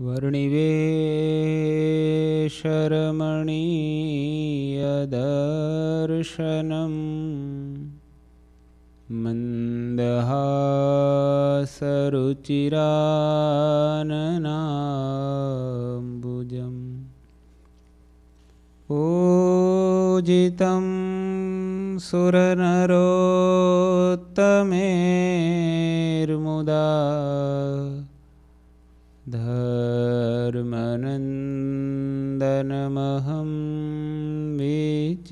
वर्णिवे शरमणि यदर्शनम् मन्दहासरुचिराननाम्बुजम् ओजितं सुरनरोत्तमेर्मुदा धर्मनन्दनमहं विचिन्तये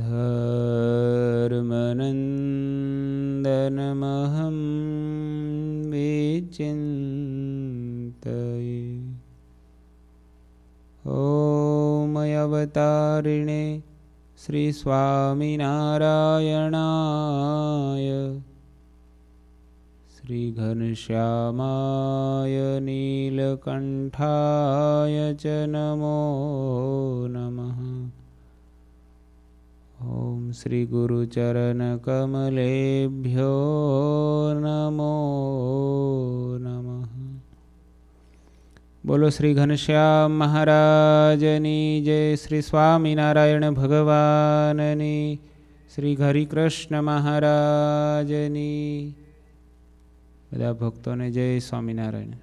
धर्मनन्दनमहं विचिन्तये ॐमयवतारिणे श्रीस्वामिनारायणाय श्रीघनश्यामाय नीलकण्ठाय च नमो नमः ॐ श्रीगुरुचरणकमलेभ्यो नमो नमः બોલો શ્રી ઘનશ્યામ મહારાજની જય શ્રી સ્વામિનારાયણ ભગવાનની શ્રી હરિકૃષ્ણ મહારાજની બધા ભક્તોને જય સ્વામિનારાયણ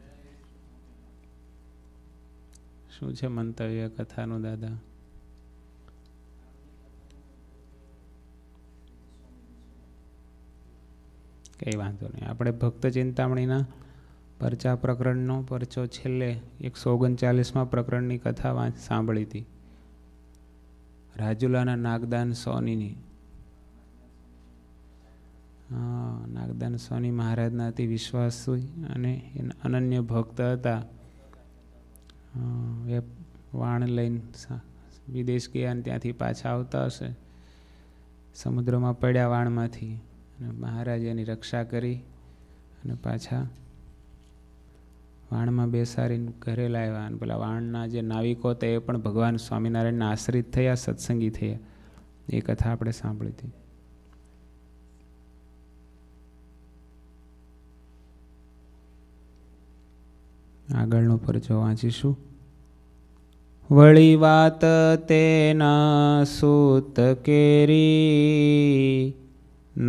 શું છે મંતવ્ય કથાનું દાદા કઈ વાંધો નહીં આપણે ભક્ત ચિંતામણીના પરચા પ્રકરણનો પરચો છેલ્લે એકસો ઓગણચાલીસમાં પ્રકરણની કથા સાંભળી હતી રાજુલાના નાગદાન સોનીની નાગદાન સ્વામી મહારાજના અતિ વિશ્વાસુ અને અનન્ય ભક્ત હતા વાણ લઈને વિદેશ ગયા અને ત્યાંથી પાછા આવતા હશે સમુદ્રમાં પડ્યા વાણમાંથી અને મહારાજે એની રક્ષા કરી અને પાછા વાણમાં બેસાડીને ઘરે લાવ્યા અને પેલા વાણના જે નાવિકો હતા એ પણ ભગવાન સ્વામિનારાયણના આશ્રિત થયા સત્સંગી થયા એ કથા આપણે સાંભળી હતી આગળનો પરચો વાંચીશું વળી વાત તેના સૂત કેરી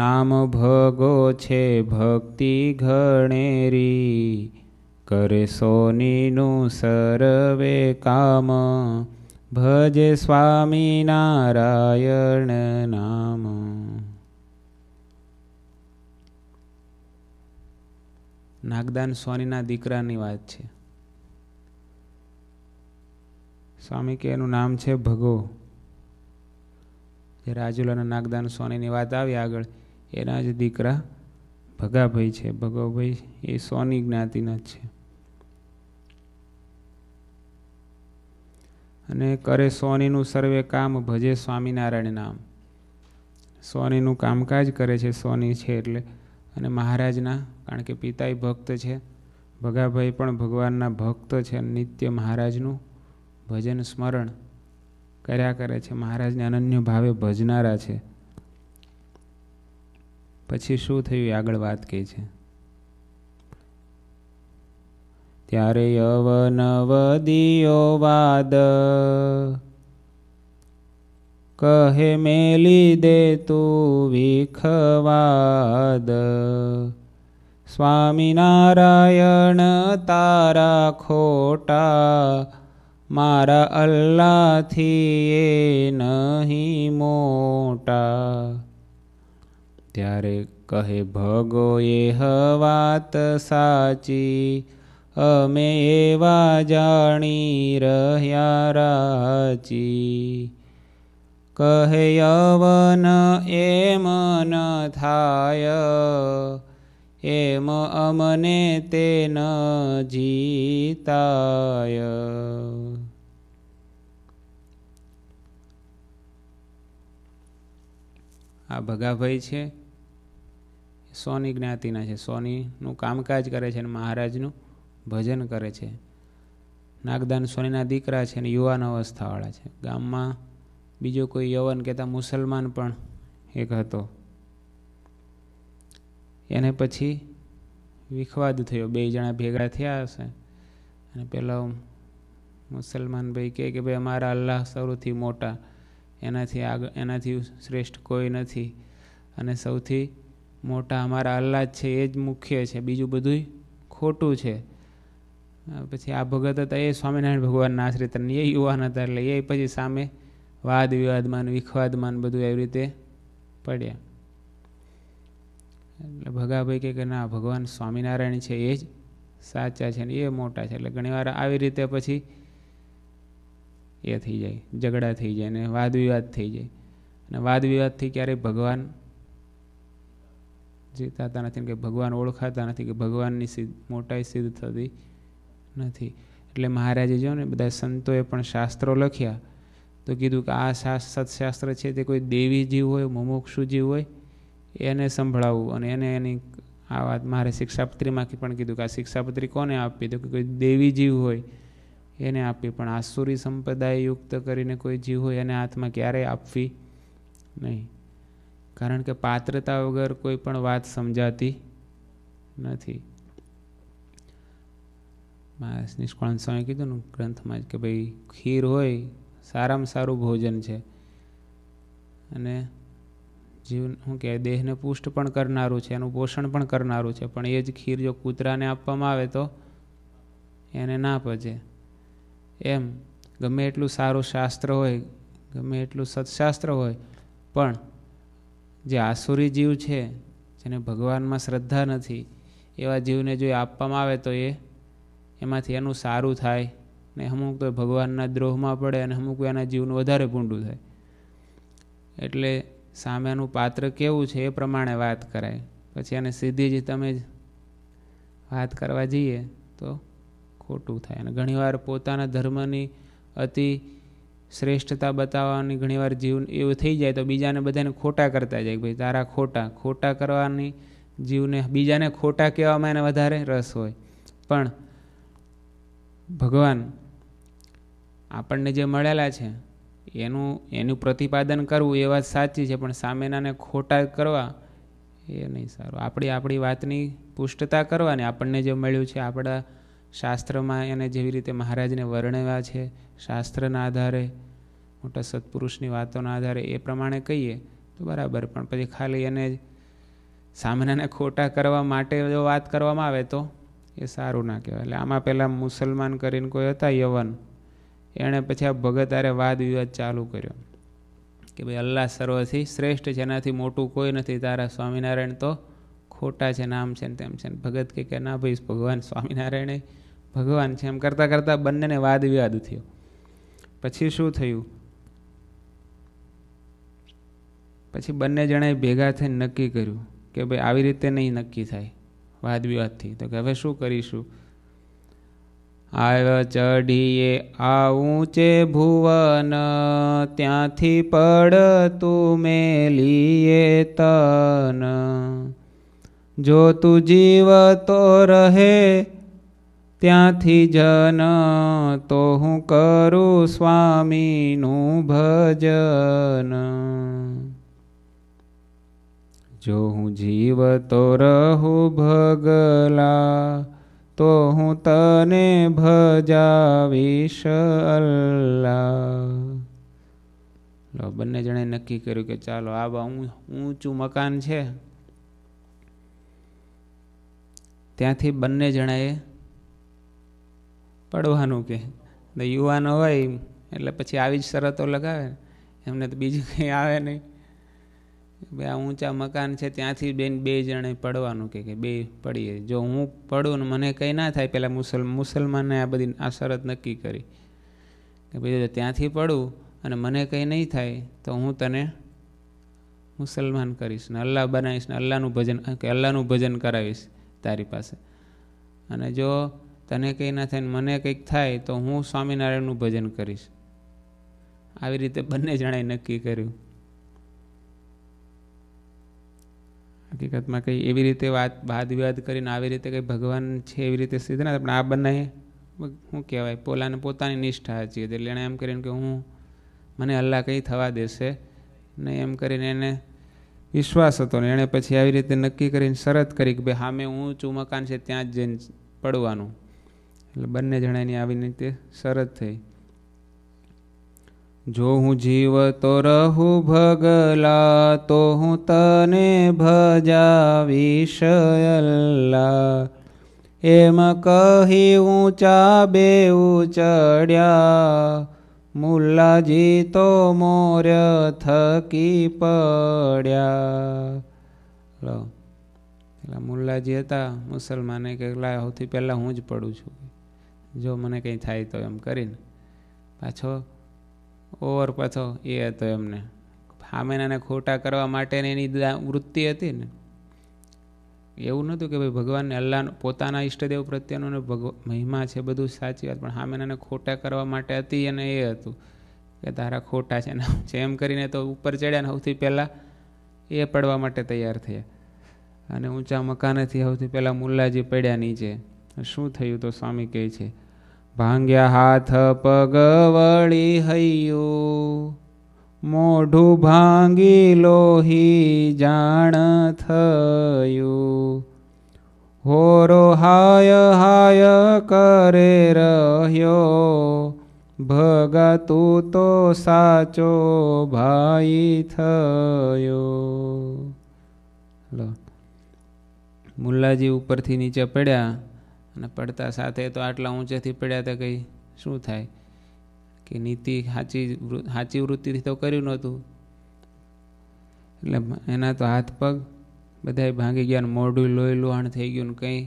નામ ભગો છે ભક્તિ ઘણેરી કરે સોનીનું સરવે કામ ભજે સ્વામી નારાયણ નામ નાગદાન સોનીના દીકરાની વાત છે સ્વામી કે એનું નામ છે ભગો જે રાજુલાના નાગદાન સોનીની વાત આવી આગળ એના જ દીકરા ભગાભાઈ છે ભગોભાઈ એ સોની જ્ઞાતિના જ છે અને કરે સોનીનું સર્વે કામ ભજે સ્વામિનારાયણ નામ સોનીનું કામકાજ કરે છે સોની છે એટલે અને મહારાજના કારણ કે પિતાય ભક્ત છે ભગાભાઈ પણ ભગવાનના ભક્ત છે નિત્ય મહારાજનું ભજન સ્મરણ કર્યા કરે છે મહારાજને અનન્ય ભાવે ભજનારા છે પછી શું થયું એ આગળ વાત કહે છે ત્યારે અવનવદિયો વાદ કહે મેલી દે તું વિખવાદ સ્વામિનારાયણ તારા ખોટા મારા અલ્લાથી એ નહીં મોટા ત્યારે કહે ભગો એ હવાત સાચી અમે એવા જાણી રહ્યા રાચી કહે યવન એમ ન થાય એમ અમને તે ન જીતાય આ ભગાભાઈ છે સોની જ્ઞાતિના છે સોનીનું કામકાજ કરે છે અને મહારાજનું ભજન કરે છે નાગદાન સોનીના દીકરા છે અને યુવાન અવસ્થાવાળા છે ગામમાં બીજો કોઈ યવન કહેતા મુસલમાન પણ એક હતો એને પછી વિખવાદ થયો બે જણા ભેગા થયા હશે અને પેલા મુસલમાન ભાઈ કહે કે ભાઈ અમારા અલ્લાહ સૌથી મોટા એનાથી આગળ એનાથી શ્રેષ્ઠ કોઈ નથી અને સૌથી મોટા અમારા અલ્લાહ જ છે એ જ મુખ્ય છે બીજું બધું ખોટું છે પછી આ ભગત હતા એ સ્વામિનારાયણ ભગવાનના આશ્રિત એ યુવાન હતા એટલે એ પછી સામે વાદ વિવાદમાં વિખવાદમાં બધું એવી રીતે પડ્યા એટલે ભગાભાઈ કે ના ભગવાન સ્વામિનારાયણ છે એ જ સાચા છે ને એ મોટા છે એટલે ઘણીવાર આવી રીતે પછી એ થઈ જાય ઝઘડા થઈ જાય ને વાદ વિવાદ થઈ જાય અને વાદ વિવાદથી ક્યારેય ભગવાન જીતાતા નથી કે ભગવાન ઓળખાતા નથી કે ભગવાનની સિદ્ધ મોટાઈ સિદ્ધ થતી નથી એટલે મહારાજે જો ને બધા સંતોએ પણ શાસ્ત્રો લખ્યા તો કીધું કે આ સત્શાસ્ત્ર છે તે કોઈ દેવી જીવ હોય મુમુક્ષુ જીવ હોય એને સંભળાવવું અને એને એની આ વાત મારે શિક્ષાપત્રીમાંથી પણ કીધું કે આ શિક્ષાપત્રી કોને આપવી તો કે કોઈ દેવી જીવ હોય એને આપવી પણ આસુરી સંપ્રદાય યુક્ત કરીને કોઈ જીવ હોય એને હાથમાં ક્યારેય આપવી નહીં કારણ કે પાત્રતા વગર કોઈ પણ વાત સમજાતી નથી નિષ્કળાન સ્વામી કીધું ને ગ્રંથમાં કે ભાઈ ખીર હોય સારામાં સારું ભોજન છે અને જીવ શું કહેવાય દેહને પુષ્ટ પણ કરનારું છે એનું પોષણ પણ કરનારું છે પણ એ જ ખીર જો કૂતરાને આપવામાં આવે તો એને ના પજે એમ ગમે એટલું સારું શાસ્ત્ર હોય ગમે એટલું સત્શાસ્ત્ર હોય પણ જે આસુરી જીવ છે જેને ભગવાનમાં શ્રદ્ધા નથી એવા જીવને જો આપવામાં આવે તો એ એમાંથી એનું સારું થાય ને અમુક તો ભગવાનના દ્રોહમાં પડે અને અમુક એના જીવનું વધારે પૂંડું થાય એટલે સામેનું પાત્ર કેવું છે એ પ્રમાણે વાત કરાય પછી એને સીધી જ તમે જ વાત કરવા જઈએ તો ખોટું થાય અને ઘણીવાર પોતાના ધર્મની અતિ શ્રેષ્ઠતા બતાવવાની ઘણીવાર જીવન એવું થઈ જાય તો બીજાને બધાને ખોટા કરતા જાય ભાઈ તારા ખોટા ખોટા કરવાની જીવને બીજાને ખોટા કહેવામાં એને વધારે રસ હોય પણ ભગવાન આપણને જે મળેલા છે એનું એનું પ્રતિપાદન કરવું એ વાત સાચી છે પણ સામેનાને ખોટા કરવા એ નહીં સારું આપણી આપણી વાતની પુષ્ટતા કરવાની આપણને જે મળ્યું છે આપણા શાસ્ત્રમાં એને જેવી રીતે મહારાજને વર્ણવ્યા છે શાસ્ત્રના આધારે મોટા સત્પુરુષની વાતોના આધારે એ પ્રમાણે કહીએ તો બરાબર પણ પછી ખાલી એને સામેનાને ખોટા કરવા માટે જો વાત કરવામાં આવે તો એ સારું ના કહેવાય એટલે આમાં પહેલાં મુસલમાન કરીને કોઈ હતા યવન એણે પછી આ ભગતારે વાદ વિવાદ ચાલુ કર્યો કે ભાઈ અલ્લાહ સર્વથી શ્રેષ્ઠ છે એનાથી મોટું કોઈ નથી તારા સ્વામિનારાયણ તો ખોટા છે નામ છે ને તેમ છે ભગત કે કે ના ભાઈ ભગવાન સ્વામિનારાયણે ભગવાન છે એમ કરતાં કરતાં બંનેને વાદ વિવાદ થયો પછી શું થયું પછી બંને જણાએ ભેગા થઈને નક્કી કર્યું કે ભાઈ આવી રીતે નહીં નક્કી થાય વાદ વિવાદથી તો કે હવે શું કરીશું આવ ચઢીએ આ ઊંચે ભુવન ત્યાંથી પડતું લીએ તન જો તું જીવ તો રહે ત્યાંથી જન તો હું કરું સ્વામીનું ભજન જો હું જીવ તો રહું ભગલા તો હું તને ભજાવીશ અલ્લાહ બંને જણે નક્કી કર્યું કે ચાલો આ બા ઊંચું મકાન છે ત્યાંથી બંને જણાએ પડવાનું કે યુવાનો હોય એટલે પછી આવી જ શરતો લગાવે એમને તો બીજું કંઈ આવે નહીં બે આ ઊંચા મકાન છે ત્યાંથી બેન બે જણે પડવાનું કે બે પડીએ જો હું પડું ને મને કંઈ ના થાય પહેલાં મુસલ મુસલમાને આ બધી આ શરત નક્કી કરી કે ભાઈ જો ત્યાંથી પડું અને મને કંઈ નહીં થાય તો હું તને મુસલમાન કરીશ ને અલ્લાહ બનાવીશ ને અલ્લાહનું ભજન કે અલ્લાહનું ભજન કરાવીશ તારી પાસે અને જો તને કંઈ ના થાય ને મને કંઈક થાય તો હું સ્વામિનારાયણનું ભજન કરીશ આવી રીતે બંને જણાએ નક્કી કર્યું હકીકતમાં કંઈ એવી રીતે વાત વાદ વિવાદ કરીને આવી રીતે કંઈ ભગવાન છે એવી રીતે સીધે ના પણ આ બંને શું કહેવાય પોલાને પોતાની નિષ્ઠા હતી એટલે એણે એમ કરીને કે હું મને અલ્લાહ કંઈ થવા દેશે ને એમ કરીને એને વિશ્વાસ હતો ને એણે પછી આવી રીતે નક્કી કરીને શરત કરી કે ભાઈ હામે હું ઊંચું મકાન છે ત્યાં જ જઈને પડવાનું એટલે બંને જણાની આવી રીતે શરત થઈ જો હું જીવ તો રહું ભગલા તો હું તને ભજાવીશ અલ્લા એમ કહી ઊંચા બે ચડ્યા મુલ્લાજી તો મોર્ય થકી પડ્યા પેલા મુલ્લાજી હતા મુસલમાને કે સૌથી પહેલાં હું જ પડું છું જો મને કંઈ થાય તો એમ કરીને પાછો ઓવર પાછો એ હતો એમને ફામેનાને ખોટા કરવા માટેની એની વૃત્તિ હતી ને એવું નહોતું કે ભાઈ ભગવાનને અલ્લાહ પોતાના ઈષ્ટદેવ પ્રત્યેનો ને ભગવ મહિમા છે બધું સાચી વાત પણ સામેનાને ખોટા કરવા માટે હતી અને એ હતું કે તારા ખોટા છે ને જેમ કરીને તો ઉપર ચડ્યા ને સૌથી પહેલાં એ પડવા માટે તૈયાર થયા અને ઊંચા મકાનેથી સૌથી પહેલાં મુલ્લાજી પડ્યા નીચે શું થયું તો સ્વામી કહે છે ભાંગ્યા હાથ પગ વળી હૈયું મોઢું ભાંગી લોહી જાણ થયું હોરો હાય હાય કરે રહ્યો ભગા તું તો સાચો ભાઈ થયો મુલ્લાજી ઉપરથી નીચે પડ્યા અને પડતા સાથે તો આટલા ઊંચેથી પડ્યા તો કંઈ શું થાય કે નીતિ સાચી સાચી વૃત્તિથી તો કર્યું નહોતું એટલે એના તો હાથ પગ બધાય ભાંગી ગયા ને મોઢું લોહી લોહાણ થઈ ગયું ને કંઈ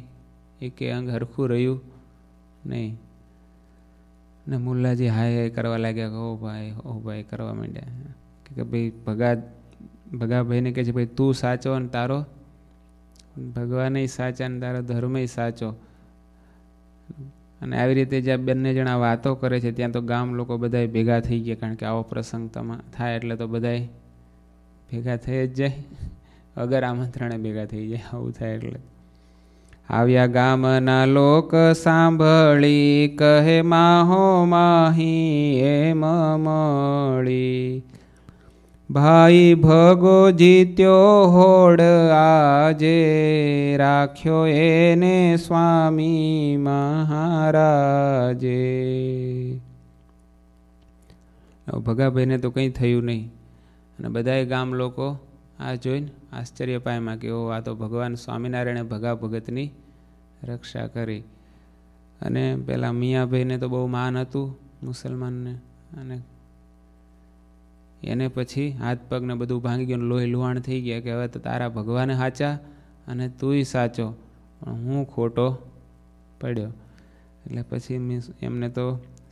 એકે અંગ હરખું રહ્યું નહીં ને મુલ્લાજી હાય હાય કરવા લાગ્યા કે ઓ ભાઈ ઓ ભાઈ કરવા માંડ્યા કે ભાઈ ભગા ભગાભાઈને કહે છે ભાઈ તું સાચો ને તારો ભગવાને સાચા અને તારો ધર્મય સાચો અને આવી રીતે જ્યાં બંને જણા વાતો કરે છે ત્યાં તો ગામ લોકો બધાય ભેગા થઈ ગયા કારણ કે આવો પ્રસંગ થાય એટલે તો બધાય ભેગા થઈ જ જાય અગર આમંત્રણે ભેગા થઈ જાય આવું થાય એટલે આવ્યા ગામના લોક સાંભળી કહે માહો માહી એમ મળી ભાઈ ભગો જીત્યો હોડ આજે રાખ્યો એને સ્વામી મહારાજે ભગાભાઈને તો કંઈ થયું નહીં અને બધાએ ગામ લોકો આ જોઈને આશ્ચર્ય પામ્યા કે ઓ આ તો ભગવાન સ્વામિનારાયણે ભગા ભગતની રક્ષા કરી અને પેલા મિયાભાઈને તો બહુ માન હતું મુસલમાનને અને એને પછી હાથ પગને બધું ભાંગી ગયું લોહી લુહાણ થઈ ગયા કે હવે તો તારા ભગવાને સાચા અને તુંય સાચો હું ખોટો પડ્યો એટલે પછી મીન્સ એમને તો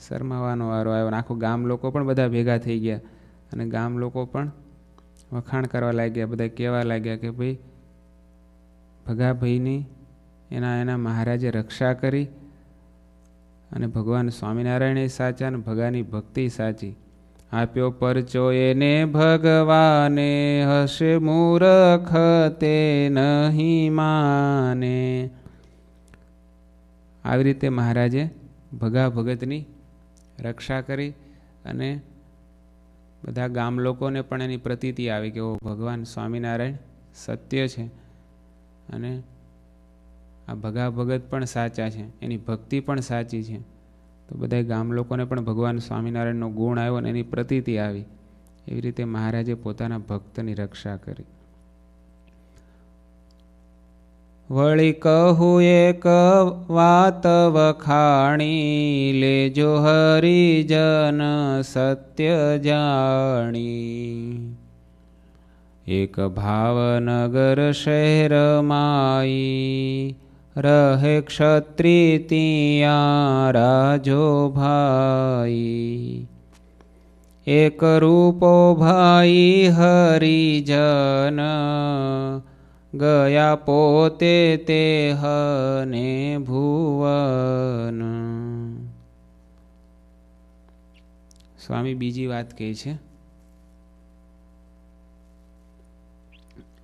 શરમાવાનો વારો આવ્યો અને આખું ગામ લોકો પણ બધા ભેગા થઈ ગયા અને ગામ લોકો પણ વખાણ કરવા લાગ્યા બધા કહેવા લાગ્યા કે ભાઈ ભગાભાઈની એના એના મહારાજે રક્ષા કરી અને ભગવાન સ્વામિનારાયણ સાચા અને ભગાની ભક્તિ સાચી આપ્યો પરચો એને ભગવાને હશે મૂરખ તે નહીં માને આવી રીતે મહારાજે ભગા ભગતની રક્ષા કરી અને બધા ગામ લોકોને પણ એની પ્રતીતિ આવી કે ઓ ભગવાન સ્વામિનારાયણ સત્ય છે અને આ ભગા ભગત પણ સાચા છે એની ભક્તિ પણ સાચી છે તો બધા ગામ લોકોને પણ ભગવાન સ્વામિનારાયણનો ગુણ આવ્યો અને એની પ્રતીતિ આવી એવી રીતે મહારાજે પોતાના ભક્તની રક્ષા કરી વળી કહું એક વાત વખાણી લેજો હરિજન સત્ય જાણી એક ભાવનગર શહેર માઈ રહે ક્ષત્રિયા રાજો ભાઈ એક રૂપો ભાઈ હરિજન ગયા પોતે તે હને ભુવન સ્વામી બીજી વાત કહે છે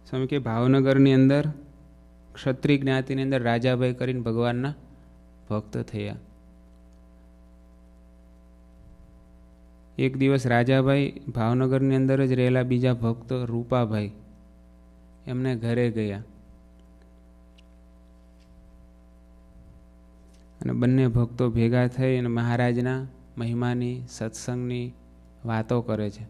સ્વામી કે ભાવનગરની અંદર ક્ષત્રિય જ્ઞાતિની અંદર રાજાભાઈ કરીને ભગવાનના ભક્ત થયા એક દિવસ રાજાભાઈ ભાવનગરની અંદર જ રહેલા બીજા ભક્ત રૂપાભાઈ એમને ઘરે ગયા અને બંને ભક્તો ભેગા થઈ અને મહારાજના મહિમાની સત્સંગની વાતો કરે છે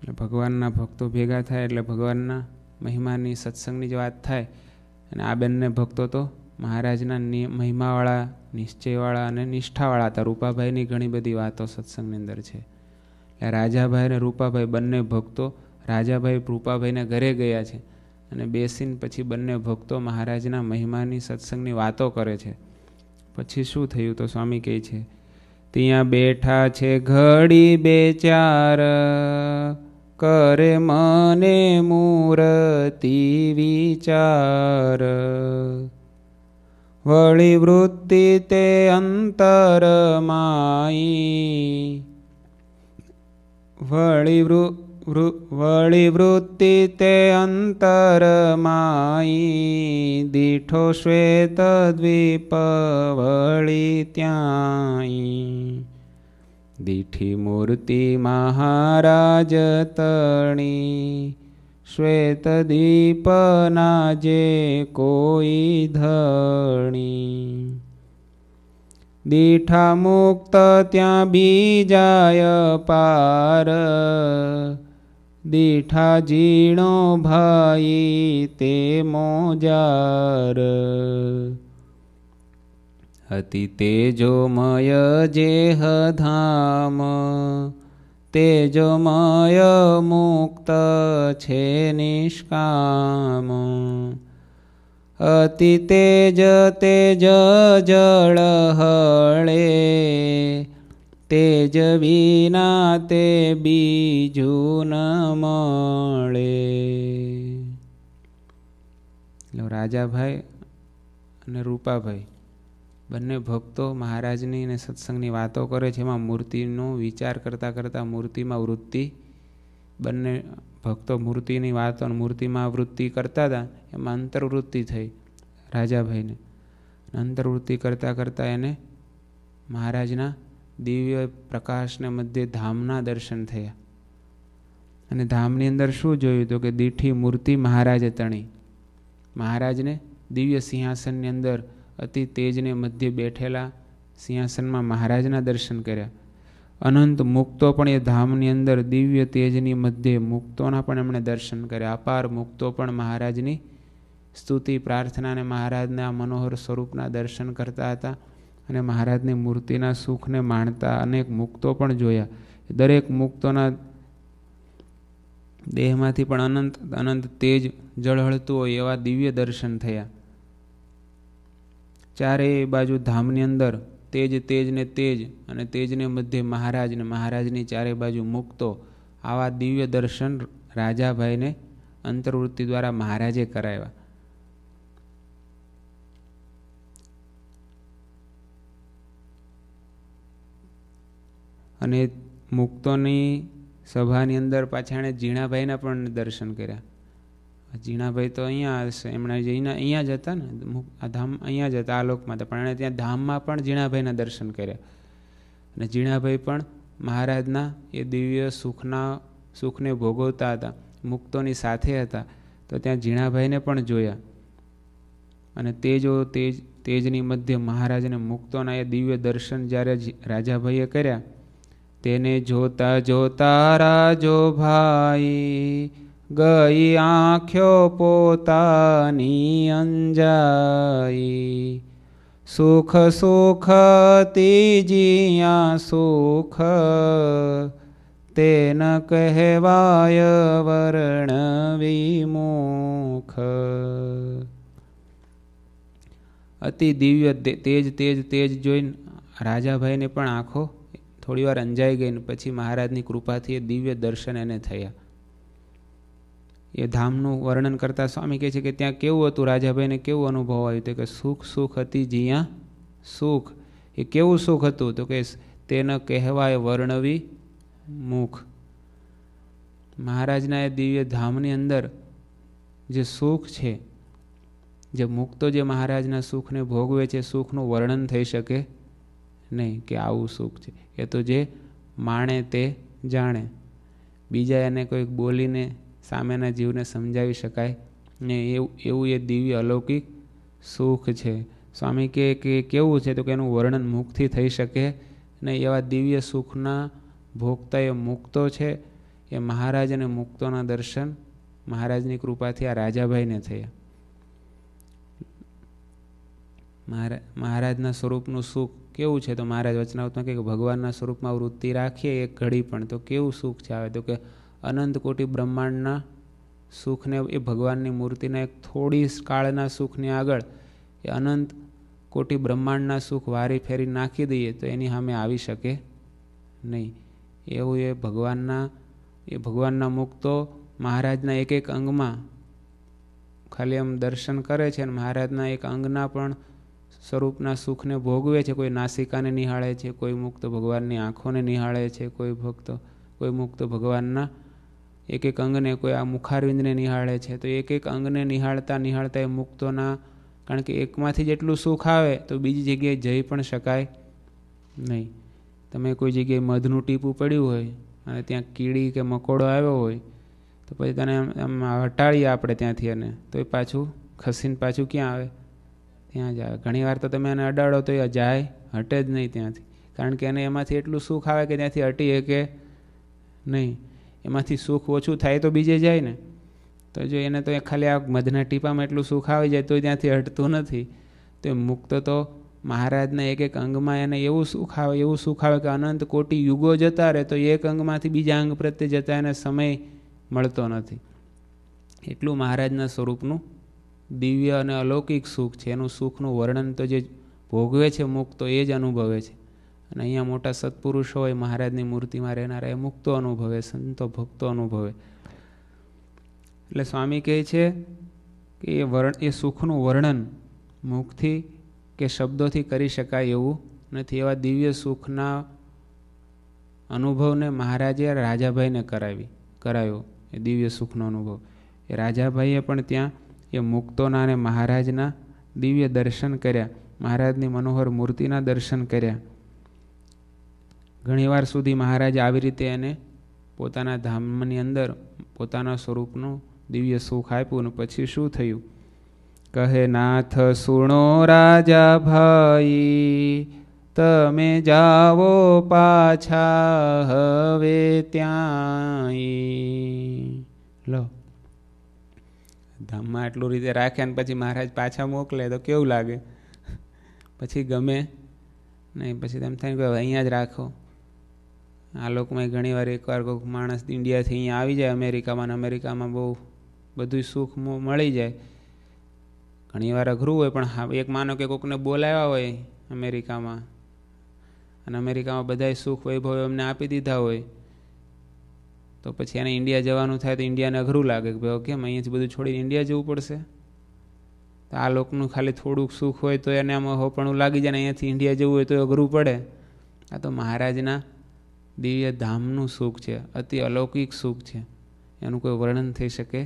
એટલે ભગવાનના ભક્તો ભેગા થાય એટલે ભગવાનના મહિમાની સત્સંગની જ વાત થાય અને આ બંને ભક્તો તો મહારાજના મહિમાવાળા નિશ્ચયવાળા અને નિષ્ઠાવાળા હતા રૂપાભાઈની ઘણી બધી વાતો સત્સંગની અંદર છે એટલે રાજાભાઈ અને રૂપાભાઈ બંને ભક્તો રાજાભાઈ રૂપાભાઈના ઘરે ગયા છે અને બેસીને પછી બંને ભક્તો મહારાજના મહિમાની સત્સંગની વાતો કરે છે પછી શું થયું તો સ્વામી કહે છે ત્યાં બેઠા છે ઘડી બે ચાર કરે મને મૂર્તિ વિચાર વળી વૃત્તિ તે અંતર માઈ વળી વૃ વળી વૃત્તિ તે અંતર માઈ દીઠો શ્વેત દ્વીપ વળી ત્યાં દીઠી મૂર્તિ મહારાજ તણી શ્વેત દીપના જે કોઈ ધણી દીઠા મુક્ત ત્યાં બીજાય પાર દીઠા જીણો ભાઈ તે મોજાર અતિ તેજોમય જેહ ધામ તેજોમય મુક્ત છે નિષ્કામ અતિ તેજ તેજ જળ હળે તેજ વિના તે બીજું ન મળે રાજાભાઈ અને રૂપાભાઈ બંને ભક્તો મહારાજની અને સત્સંગની વાતો કરે છે એમાં મૂર્તિનો વિચાર કરતાં કરતાં મૂર્તિમાં વૃત્તિ બંને ભક્તો મૂર્તિની વાતો અને મૂર્તિમાં વૃત્તિ કરતા હતા એમાં અંતર્વૃત્તિ થઈ રાજાભાઈને અંતર્વૃત્તિ કરતાં કરતાં એને મહારાજના દિવ્ય પ્રકાશને મધ્યે ધામના દર્શન થયા અને ધામની અંદર શું જોયું તો કે દીઠી મૂર્તિ મહારાજે તણી મહારાજને દિવ્ય સિંહાસનની અંદર અતિ તેજને મધ્ય બેઠેલા સિંહાસનમાં મહારાજના દર્શન કર્યા અનંત મુક્તો પણ એ ધામની અંદર દિવ્ય તેજની મધ્યે મુક્તોના પણ એમણે દર્શન કર્યા અપાર મુક્તો પણ મહારાજની સ્તુતિ પ્રાર્થનાને મહારાજના મનોહર સ્વરૂપના દર્શન કરતા હતા અને મહારાજની મૂર્તિના સુખને માણતા અનેક મુક્તો પણ જોયા દરેક મુક્તોના દેહમાંથી પણ અનંત અનંત તેજ જળહળતું હોય એવા દિવ્ય દર્શન થયા ચારેય બાજુ ધામની અંદર તેજ તેજને તેજ અને તેજને મધ્ય મહારાજને મહારાજની ચારે બાજુ મુક્તો આવા દિવ્ય દર્શન રાજાભાઈને અંતર્વૃત્તિ દ્વારા મહારાજે કરાવ્યા અને મુક્તોની સભાની અંદર પાછાણે એણે ઝીણાભાઈના પણ દર્શન કર્યા જીણાભાઈ તો અહીંયા હશે એમણે જઈને અહીંયા જ હતા ને આ ધામ અહીંયા જ હતા આ લોકમાં પણ એણે ત્યાં ધામમાં પણ જીણાભાઈના દર્શન કર્યા અને જીણાભાઈ પણ મહારાજના એ દિવ્ય સુખના સુખને ભોગવતા હતા મુક્તોની સાથે હતા તો ત્યાં ઝીણાભાઈને પણ જોયા અને તે જો તેજ તેજની મધ્ય મહારાજને મુક્તોના એ દિવ્ય દર્શન જ્યારે રાજાભાઈએ કર્યા તેને જોતા જોતા રાજો ભાઈ ગઈ આંખ્યો પોતાની અંજાઈ સુખ સુખ ત્રીજિયા સુખ તેન કહેવાય વર્ણ વિમુખ અતિ દિવ્ય તેજ તેજ તેજ જોઈને રાજાભાઈને પણ આંખો થોડીવાર અંજાઈ ગઈ ને પછી મહારાજની કૃપાથી એ દિવ્ય દર્શન એને થયા એ ધામનું વર્ણન કરતા સ્વામી કહે છે કે ત્યાં કેવું હતું રાજાભાઈને કેવું અનુભવ આવ્યું કે સુખ સુખ હતી જીયા સુખ એ કેવું સુખ હતું તો કે તેને કહેવાય વર્ણવી મુખ મહારાજના એ દિવ્ય ધામની અંદર જે સુખ છે જે મુક્તો જે મહારાજના સુખને ભોગવે છે સુખનું વર્ણન થઈ શકે નહીં કે આવું સુખ છે એ તો જે માણે તે જાણે બીજા એને કોઈક બોલીને સામેના જીવને સમજાવી શકાય ને એવું એવું એ દિવ્ય અલૌકિક સુખ છે સ્વામી કે કેવું છે તો કે એનું વર્ણન મુખથી થઈ શકે ને એવા દિવ્ય સુખના ભોગતા એ મુક્તો છે એ મહારાજ અને મુક્તોના દર્શન મહારાજની કૃપાથી આ રાજાભાઈને થયા મહારાજના સ્વરૂપનું સુખ કેવું છે તો મહારાજ વચનાવતમાં કે ભગવાનના સ્વરૂપમાં વૃત્તિ રાખીએ એક ઘડી પણ તો કેવું સુખ છે આવે તો કે અનંત કોટી બ્રહ્માંડના સુખને એ ભગવાનની મૂર્તિના એક થોડી કાળના સુખની આગળ એ અનંત કોટી બ્રહ્માંડના સુખ વારી ફેરી નાખી દઈએ તો એની સામે આવી શકે નહીં એવું એ ભગવાનના એ ભગવાનના મુક્તો મહારાજના એક એક અંગમાં ખાલી આમ દર્શન કરે છે અને મહારાજના એક અંગના પણ સ્વરૂપના સુખને ભોગવે છે કોઈ નાસિકાને નિહાળે છે કોઈ મુક્ત ભગવાનની આંખોને નિહાળે છે કોઈ ભક્ત કોઈ મુક્ત ભગવાનના એક એક અંગને કોઈ આ મુખારવિંદને નિહાળે છે તો એક એક અંગને નિહાળતા નિહાળતા એ મુક્તોના કારણ કે એકમાંથી જેટલું સુખ આવે તો બીજી જગ્યાએ જઈ પણ શકાય નહીં તમે કોઈ જગ્યાએ મધનું ટીપું પડ્યું હોય અને ત્યાં કીડી કે મકોડો આવ્યો હોય તો પછી તને આમ હટાડીએ આપણે ત્યાંથી એને તો એ પાછું ખસીને પાછું ક્યાં આવે ત્યાં જ આવે ઘણીવાર તો તમે એને અડાડો તો એ જાય હટે જ નહીં ત્યાંથી કારણ કે એને એમાંથી એટલું સુખ આવે કે ત્યાંથી હટી શકે નહીં એમાંથી સુખ ઓછું થાય તો બીજે જાય ને તો જો એને તો એ ખાલી આ મધના ટીપામાં એટલું સુખ આવી જાય તો ત્યાંથી હટતું નથી તો એ મુક્ત તો મહારાજના એક એક અંગમાં એને એવું સુખ આવે એવું સુખ આવે કે અનંત કોટી યુગો જતા રહે તો એક અંગમાંથી બીજા અંગ પ્રત્યે જતા એને સમય મળતો નથી એટલું મહારાજના સ્વરૂપનું દિવ્ય અને અલૌકિક સુખ છે એનું સુખનું વર્ણન તો જે ભોગવે છે મુક્ત તો એ જ અનુભવે છે અને અહીંયા મોટા સત્પુરુષ હોય મહારાજની મૂર્તિમાં રહેનારા એ મુક્તો અનુભવે સંતો ભક્તો અનુભવે એટલે સ્વામી કહે છે કે એ વર્ણ એ સુખનું વર્ણન મુખથી કે શબ્દોથી કરી શકાય એવું નથી એવા દિવ્ય સુખના અનુભવને મહારાજે રાજાભાઈને કરાવી કરાયો એ દિવ્ય સુખનો અનુભવ એ રાજાભાઈએ પણ ત્યાં એ મુક્તોના અને મહારાજના દિવ્ય દર્શન કર્યા મહારાજની મનોહર મૂર્તિના દર્શન કર્યા ઘણીવાર સુધી મહારાજ આવી રીતે એને પોતાના ધામની અંદર પોતાના સ્વરૂપનું દિવ્ય સુખ આપ્યું અને પછી શું થયું કહે નાથ સુણો રાજા ભાઈ તમે જાઓ પાછા હવે ત્યાં લો ધામમાં આટલું રીતે રાખ્યા ને પછી મહારાજ પાછા મોકલે તો કેવું લાગે પછી ગમે નહીં પછી તેમ થાય કે અહીંયા જ રાખો આ લોકોમાં ઘણીવાર એકવાર કોઈક માણસ ઇન્ડિયાથી અહીંયા આવી જાય અમેરિકામાં અમેરિકામાં બહુ બધું સુખ મળી જાય ઘણી વાર અઘરું હોય પણ એક માનો કે કોઈકને બોલાવ્યા હોય અમેરિકામાં અને અમેરિકામાં બધાય સુખ વૈભવ એમને આપી દીધા હોય તો પછી એને ઇન્ડિયા જવાનું થાય તો ઇન્ડિયાને અઘરું લાગે કે ભાઈ કેમ અહીંયાથી બધું છોડીને ઇન્ડિયા જવું પડશે તો આ લોકોનું ખાલી થોડુંક સુખ હોય તો એને આમાં હોપણું લાગી જાય ને અહીંયાથી ઇન્ડિયા જવું હોય તો અઘરું પડે આ તો મહારાજના દિવ્ય ધામનું સુખ છે અતિ અલૌકિક સુખ છે એનું કોઈ વર્ણન થઈ શકે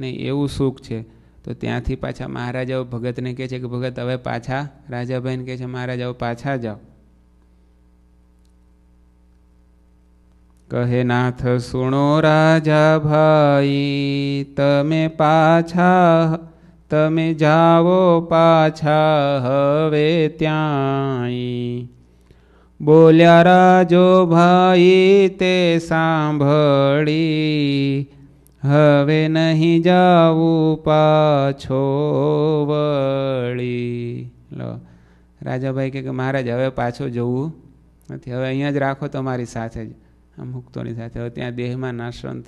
નહીં એવું સુખ છે તો ત્યાંથી પાછા મહારાજાઓ ભગતને કહે છે કે ભગત હવે પાછા રાજાભાઈને કહે છે મહારાજાઓ પાછા જાઓ કહે નાથ સુણો રાજા ભાઈ તમે પાછા તમે જાઓ પાછા હવે ત્યાં બોલ્યા રાજો ભાઈ તે સાંભળી હવે નહીં જાવું પાછો વળી લો રાજાભાઈ કે મહારાજ હવે પાછો જવું નથી હવે અહીંયા જ રાખો તમારી સાથે જ આ મુક્તોની સાથે હવે ત્યાં દેહમાં નાશંત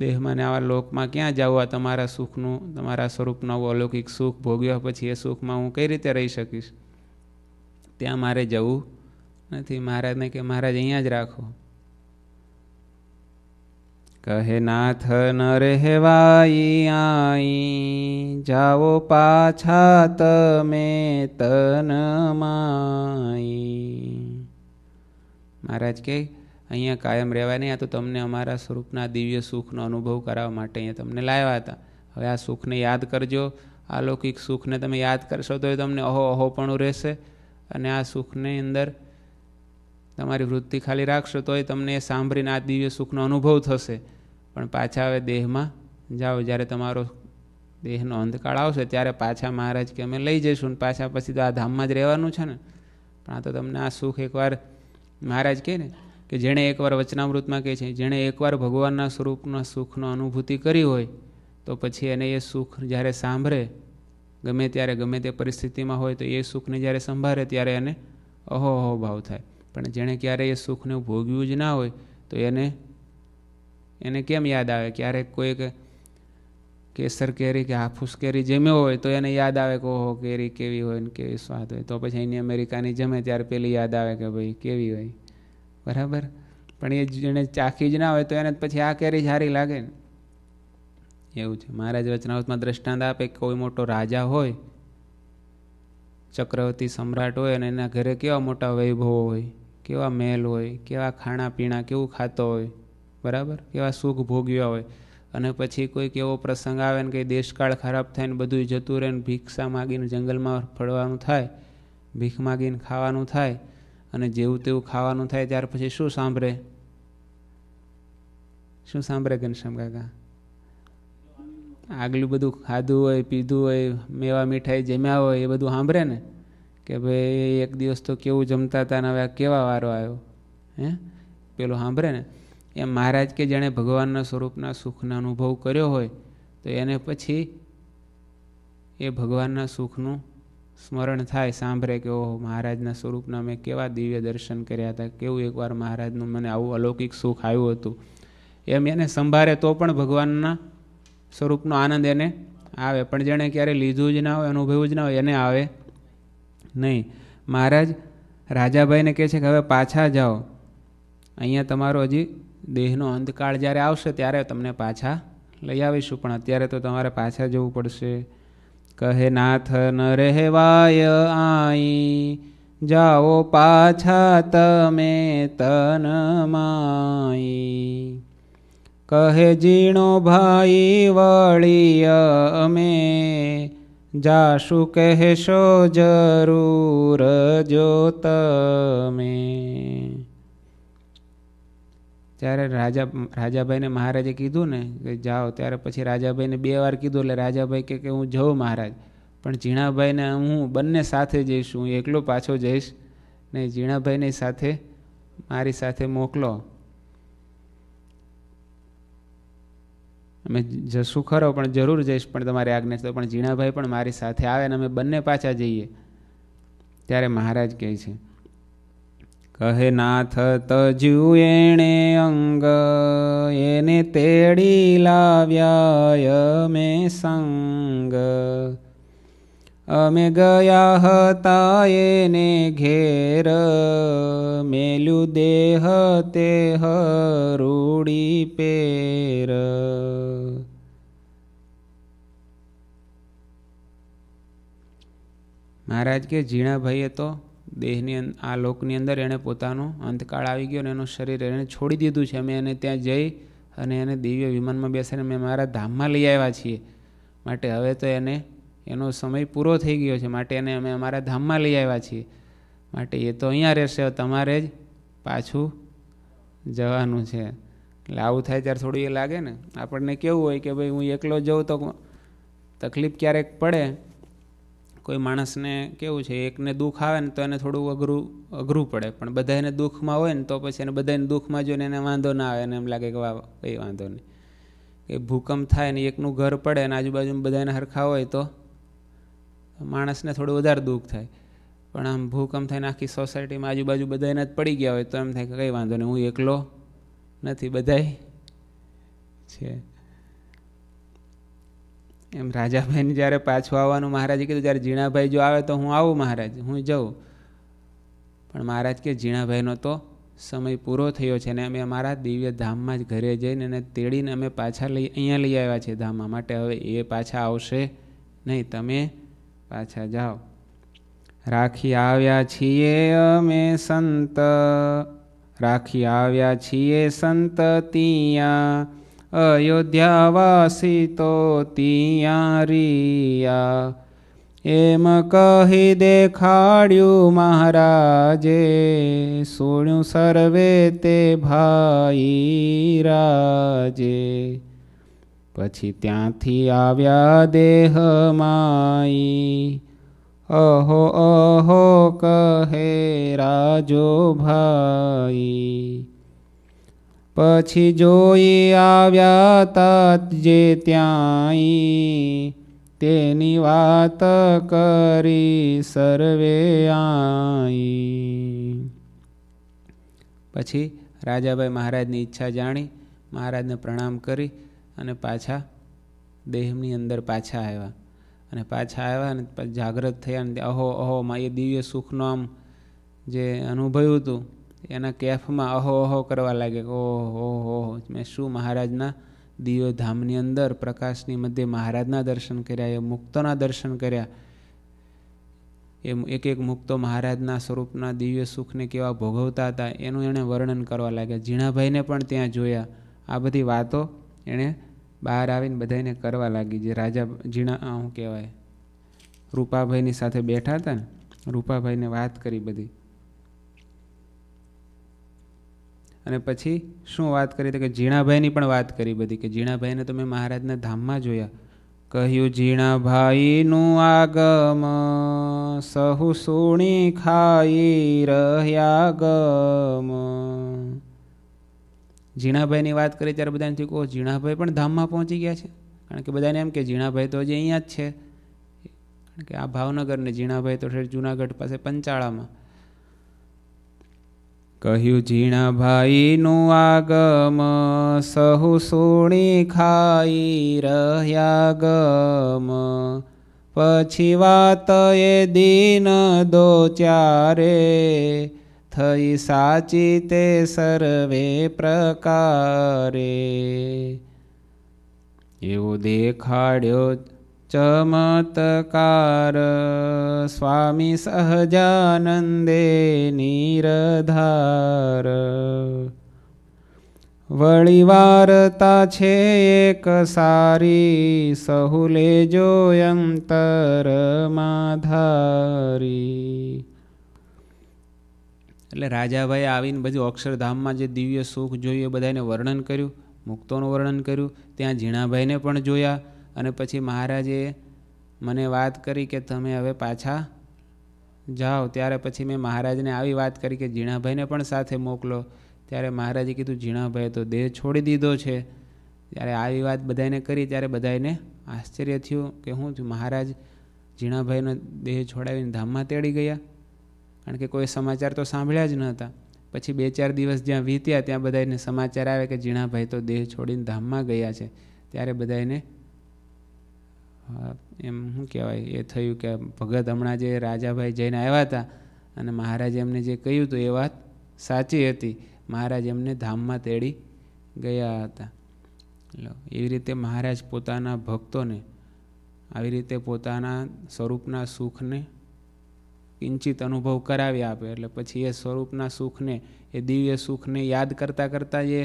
દેહમાં ને આવા લોકમાં ક્યાં જવું આ તમારા સુખનું તમારા સ્વરૂપનું અલૌકિક સુખ ભોગ્યા પછી એ સુખમાં હું કઈ રીતે રહી શકીશ ત્યાં મારે જવું નથી મહારાજને કે મહારાજ અહીંયા જ રાખો કહે નાથ ન રહેવાઈ આઈ જાઓ પાછા તમે તન માઈ મહારાજ કે અહીંયા કાયમ રહેવા નહીં આ તો તમને અમારા સ્વરૂપના દિવ્ય સુખનો અનુભવ કરાવવા માટે અહીંયા તમને લાવ્યા હતા હવે આ સુખને યાદ કરજો અલૌકિક સુખને તમે યાદ કરશો તો એ તમને અહો અહોપણું રહેશે અને આ સુખની અંદર તમારી વૃત્તિ ખાલી રાખશો તોય તમને એ સાંભળીને આ દિવ્ય સુખનો અનુભવ થશે પણ પાછા હવે દેહમાં જાઓ જ્યારે તમારો દેહનો અંધકાળ આવશે ત્યારે પાછા મહારાજ કે અમે લઈ જઈશું ને પાછા પછી તો આ ધામમાં જ રહેવાનું છે ને પણ આ તો તમને આ સુખ એકવાર મહારાજ કહે ને કે જેણે એકવાર વચનામૃતમાં કહે છે જેણે એકવાર ભગવાનના સ્વરૂપના સુખનો અનુભૂતિ કરી હોય તો પછી એને એ સુખ જ્યારે સાંભળે ગમે ત્યારે ગમે તે પરિસ્થિતિમાં હોય તો એ સુખને જ્યારે સંભાળે ત્યારે એને અહોહો ભાવ થાય પણ જેણે ક્યારેય એ સુખને ભોગ્યું જ ના હોય તો એને એને કેમ યાદ આવે ક્યારેક કોઈક કેસર કેરી કે હાફૂસ કેરી જમ્યો હોય તો એને યાદ આવે કે ઓહો કેરી કેવી હોય ને કેવી સ્વાદ હોય તો પછી એની અમેરિકાની જમે ત્યારે પેલી યાદ આવે કે ભાઈ કેવી હોય બરાબર પણ એ જેને ચાખી જ ના હોય તો એને પછી આ કેરી સારી લાગે ને એવું છે મહારાજ વચનાવતમાં દ્રષ્ટાંત આપે કોઈ મોટો રાજા હોય ચક્રવર્તી સમ્રાટ હોય અને એના ઘરે કેવા મોટા વૈભવો હોય કેવા મહેલ હોય કેવા ખાણાપીણા કેવું ખાતો હોય બરાબર કેવા સુખ ભોગ્યા હોય અને પછી કોઈક એવો પ્રસંગ આવે ને કંઈ દેશકાળ ખરાબ થાય ને બધું જતું રહે ને ભિક્ષા માગીને જંગલમાં ફળવાનું થાય ભીખ માગીને ખાવાનું થાય અને જેવું તેવું ખાવાનું થાય ત્યાર પછી શું સાંભળે શું સાંભળે ઘનશ્યામ કાકા આગલું બધું ખાધું હોય પીધું હોય મેવા મીઠાઈ જમ્યા હોય એ બધું સાંભળે ને કે ભાઈ એક દિવસ તો કેવું જમતા હતા ને હવે આ કેવા વારો આવ્યો હે પેલો સાંભળે ને એમ મહારાજ કે જેણે ભગવાનના સ્વરૂપના સુખનો અનુભવ કર્યો હોય તો એને પછી એ ભગવાનના સુખનું સ્મરણ થાય સાંભળે કે ઓહો મહારાજના સ્વરૂપના મેં કેવા દિવ્ય દર્શન કર્યા હતા કેવું એકવાર મહારાજનું મને આવું અલૌકિક સુખ આવ્યું હતું એમ એને સંભાળે તો પણ ભગવાનના સ્વરૂપનો આનંદ એને આવે પણ જેણે ક્યારેય લીધું જ ના હોય અનુભવ્યું જ ના હોય એને આવે નહીં મહારાજ રાજાભાઈને કહે છે કે હવે પાછા જાઓ અહીંયા તમારો હજી દેહનો અંધકાળ જ્યારે આવશે ત્યારે તમને પાછા લઈ આવીશું પણ અત્યારે તો તમારે પાછા જવું પડશે કહે નાથ ન રહેવાય આઈ જાઓ પાછા તમે તન માઈ કહે જીણો ભાઈ વળી અમે જાશું કહેશો જરૂર જો તમે ત્યારે રાજા રાજાભાઈને મહારાજે કીધું ને કે જાઓ ત્યારે પછી રાજાભાઈને બે વાર કીધું એટલે રાજાભાઈ કે હું જાઉં મહારાજ પણ ઝીણાભાઈને હું બંને સાથે જઈશ હું એકલો પાછો જઈશ ને ઝીણાભાઈને સાથે મારી સાથે મોકલો અમે જશું ખરો પણ જરૂર જઈશ પણ તમારી આજ્ઞા છે તો પણ ઝીણાભાઈ પણ મારી સાથે આવે અને અમે બંને પાછા જઈએ ત્યારે મહારાજ કહે છે કહે નાથ તજ્યુ એણે અંગ એને તેડી લાવ્યા મેં સંગ અમે ગયા હતા એને ઘેર મેલું દેહ તે હરૂડી પેર મહારાજ કે ઝીણાભાઈએ હતો દેહની આ લોકની અંદર એણે પોતાનો અંતકાળ આવી ગયો અને એનું શરીર એણે છોડી દીધું છે અમે એને ત્યાં જઈ અને એને દિવ્ય વિમાનમાં બેસીને મેં મારા ધામમાં લઈ આવ્યા છીએ માટે હવે તો એને એનો સમય પૂરો થઈ ગયો છે માટે એને અમે અમારા ધામમાં લઈ આવ્યા છીએ માટે એ તો અહીંયા રહેશે તમારે જ પાછું જવાનું છે એટલે આવું થાય ત્યારે થોડું એ લાગે ને આપણને કેવું હોય કે ભાઈ હું એકલો જઉં તો તકલીફ ક્યારેક પડે કોઈ માણસને કેવું છે એકને દુઃખ આવે ને તો એને થોડું અઘરું અઘરું પડે પણ બધા દુઃખમાં હોય ને તો પછી એને બધાને દુઃખમાં જોઈને એને વાંધો ના આવે ને એમ લાગે કે વા કંઈ વાંધો નહીં કે ભૂકંપ થાય ને એકનું ઘર પડે ને આજુબાજુમાં બધાને સરખા હોય તો માણસને થોડું વધારે દુઃખ થાય પણ આમ ભૂકંપ થઈને આખી સોસાયટીમાં આજુબાજુ બધા એના જ પડી ગયા હોય તો એમ થાય કે કંઈ વાંધો નહીં હું એકલો નથી બધાય છે એમ રાજાભાઈને જ્યારે પાછું આવવાનું મહારાજે કીધું જ્યારે જીણાભાઈ જો આવે તો હું આવું મહારાજ હું જઉં પણ મહારાજ કે જીણાભાઈનો તો સમય પૂરો થયો છે ને અમે અમારા દિવ્ય ધામમાં જ ઘરે જઈને એને તેડીને અમે પાછા લઈ અહીંયા લઈ આવ્યા છે ધામમાં માટે હવે એ પાછા આવશે નહીં તમે પાછા જાઓ રાખી આવ્યા છીએ અમે સંત રાખી આવ્યા છીએ સંત તિયાં અયોધ્યાવાસી તો તિયા રિયા એમ કહી દેખાડ્યું મહારાજે સોણ્યું સર્વે તે ભાઈ રાજે પછી ત્યાંથી આવ્યા દેહ માઈ અહો અહો કહે રાજો ભાઈ પછી જોઈ આવ્યા તત જે ત્યાંય તેની વાત કરી સર્વે આઈ પછી રાજાભાઈ મહારાજની ઈચ્છા જાણી મહારાજને પ્રણામ કરી અને પાછા દેહની અંદર પાછા આવ્યા અને પાછા આવ્યા અને જાગ્રત થયા અને અહો અહો માં એ દિવ્ય સુખનું આમ જે અનુભવ્યું હતું એના કેફમાં અહો અહો કરવા લાગ્યા ઓહો હો મેં શું મહારાજના દિવ્ય ધામની અંદર પ્રકાશની મધ્યે મહારાજના દર્શન કર્યા એ મુક્તોના દર્શન કર્યા એ એક એક મુક્તો મહારાજના સ્વરૂપના દિવ્ય સુખને કેવા ભોગવતા હતા એનું એણે વર્ણન કરવા લાગ્યા ઝીણાભાઈને પણ ત્યાં જોયા આ બધી વાતો એણે બહાર આવીને બધાને કરવા લાગી જે રાજા ઝીણા શું કહેવાય રૂપાભાઈની સાથે બેઠા હતા ને રૂપાભાઈને વાત કરી બધી અને પછી શું વાત કરી કે જીણાભાઈની પણ વાત કરી બધી કે જીણાભાઈને તો મેં મહારાજના ધામમાં જોયા કહ્યું જીણાભાઈનું આગમ સહુ સુણી ખાઈ રહ્યા ગમ ઝીણાભાઈની વાત કરી ત્યારે બધાને થયું કે ઝીણાભાઈ પણ ધામમાં પહોંચી ગયા છે કારણ કે બધાને એમ કે ઝીણાભાઈ તો હજી અહીંયા જ છે કારણ કે આ ભાવનગરને ઝીણાભાઈ તો ઠેર જુનાગઢ પાસે પંચાળામાં કહ્યું ઝીણાભાઈનું આગમ સહુ સોણી ખાઈ રહ્યા ગમ પછી વાત એ દિન દો ચારે થઈ સાચી તે સર્વે પ્રકારે એવો દેખાડ્યો ચમત્કાર સ્વામી સહજાનંદે નિરધાર વળી વારતા છે એક સારી સહુલે જોયંતર અંતર માધારી એટલે રાજાભાઈ આવીને બધું અક્ષરધામમાં જે દિવ્ય સુખ જોયું એ બધાને વર્ણન કર્યું મુક્તોનું વર્ણન કર્યું ત્યાં ઝીણાભાઈને પણ જોયા અને પછી મહારાજે મને વાત કરી કે તમે હવે પાછા જાઓ ત્યારે પછી મેં મહારાજને આવી વાત કરી કે ઝીણાભાઈને પણ સાથે મોકલો ત્યારે મહારાજે કીધું ઝીણાભાઈએ તો દેહ છોડી દીધો છે ત્યારે આવી વાત બધાને કરી ત્યારે બધાને આશ્ચર્ય થયું કે હું મહારાજ ઝીણાભાઈનો દેહ છોડાવીને ધામમાં તેડી ગયા કારણ કે કોઈ સમાચાર તો સાંભળ્યા જ ન હતા પછી બે ચાર દિવસ જ્યાં વીત્યા ત્યાં બધા સમાચાર આવે કે ઝીણાભાઈ તો દેહ છોડીને ધામમાં ગયા છે ત્યારે બધા એને એમ શું કહેવાય એ થયું કે ભગત હમણાં જે રાજાભાઈ જઈને આવ્યા હતા અને મહારાજ એમને જે કહ્યું હતું એ વાત સાચી હતી મહારાજ એમને ધામમાં તેડી ગયા હતા એવી રીતે મહારાજ પોતાના ભક્તોને આવી રીતે પોતાના સ્વરૂપના સુખને કિંચિત અનુભવ કરાવી આપે એટલે પછી એ સ્વરૂપના સુખને એ દિવ્ય સુખને યાદ કરતાં કરતાં જે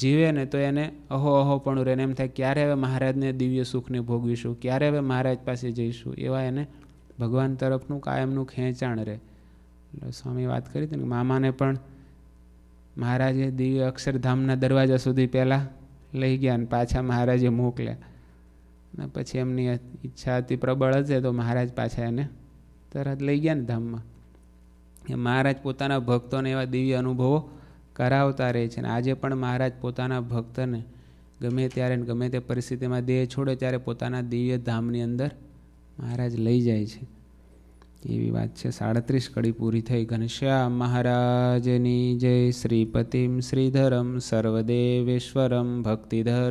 જીવે ને તો એને અહો અહો પણ રહે એમ થાય ક્યારે હવે મહારાજને દિવ્ય સુખને ભોગવીશું ક્યારે હવે મહારાજ પાસે જઈશું એવા એને ભગવાન તરફનું કાયમનું ખેંચાણ રહે એટલે સ્વામી વાત કરી હતી ને મામાને પણ મહારાજે દિવ્ય અક્ષરધામના દરવાજા સુધી પહેલાં લઈ ગયા અને પાછા મહારાજે મોકલ્યા ને પછી એમની ઈચ્છા હતી પ્રબળ હશે તો મહારાજ પાછા એને તરત લઈ ગયા ને ધામમાં મહારાજ પોતાના ભક્તોને એવા દિવ્ય અનુભવો કરાવતા રહે છે અને આજે પણ મહારાજ પોતાના ભક્તને ગમે ત્યારે ગમે તે પરિસ્થિતિમાં દેહ છોડે ત્યારે પોતાના દિવ્ય ધામની અંદર મહારાજ લઈ જાય છે એવી વાત છે સાડત્રીસ કડી પૂરી થઈ ઘનશ્યામ મહારાજની જય શ્રીપતિમ શ્રીધરમ સર્વદેવેશ્વરમ ભક્તિધર